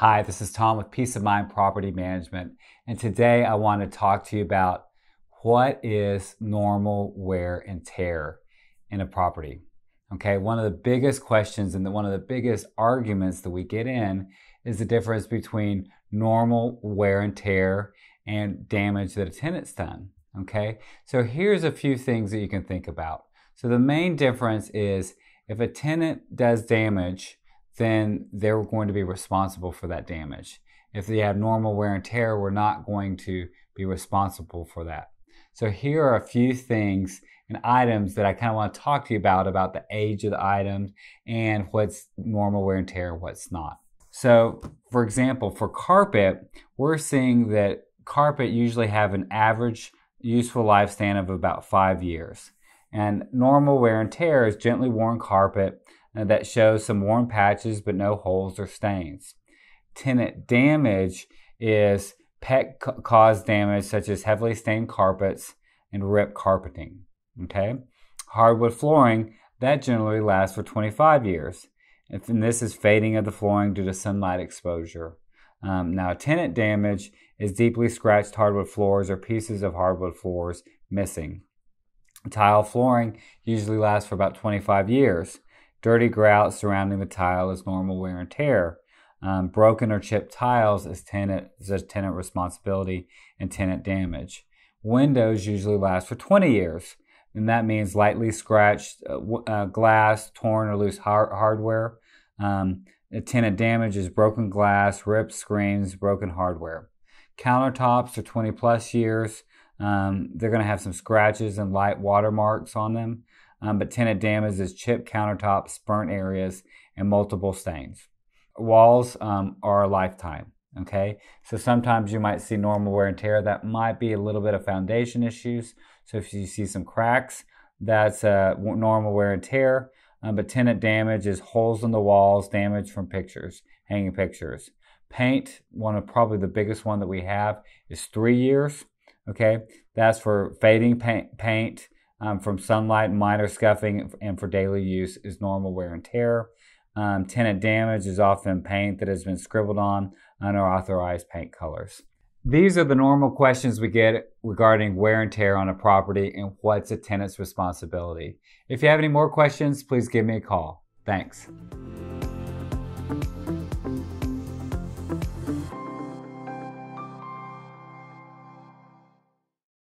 Hi, this is Tom with Peace of Mind Property Management, and today I want to talk to you about what is normal wear and tear in a property. Okay, one of the biggest questions and the, one of the biggest arguments that we get in is the difference between normal wear and tear and damage that a tenant's done. Okay, so here's a few things that you can think about. So, the main difference is if a tenant does damage, then they're going to be responsible for that damage. If they have normal wear and tear, we're not going to be responsible for that. So here are a few things and items that I kind of want to talk to you about, about the age of the items and what's normal wear and tear, what's not. So for example, for carpet, we're seeing that carpet usually have an average useful lifespan of about five years. And normal wear and tear is gently worn carpet uh, that shows some worn patches but no holes or stains. Tenant damage is pet caused damage such as heavily stained carpets and ripped carpeting. Okay, hardwood flooring that generally lasts for 25 years, and this is fading of the flooring due to sunlight exposure. Um, now, tenant damage is deeply scratched hardwood floors or pieces of hardwood floors missing. Tile flooring usually lasts for about 25 years. Dirty grout surrounding the tile is normal wear and tear. Um, broken or chipped tiles is tenant, is a tenant responsibility and tenant damage. Windows usually last for 20 years, and that means lightly scratched uh, uh, glass, torn or loose hardware. Um, tenant damage is broken glass, ripped screens, broken hardware. Countertops are 20 plus years. Um, they're going to have some scratches and light watermarks on them um, but tenant damage is chip countertops, burnt areas, and multiple stains. Walls um, are a lifetime. Okay, so sometimes you might see normal wear and tear. That might be a little bit of foundation issues. So if you see some cracks, that's uh, normal wear and tear. Um, but tenant damage is holes in the walls, damage from pictures, hanging pictures. Paint, one of probably the biggest one that we have, is three years. Okay, that's for fading paint, paint um, from sunlight, minor scuffing, and for daily use is normal wear and tear. Um, tenant damage is often paint that has been scribbled on unauthorized paint colors. These are the normal questions we get regarding wear and tear on a property and what's a tenant's responsibility. If you have any more questions, please give me a call. Thanks.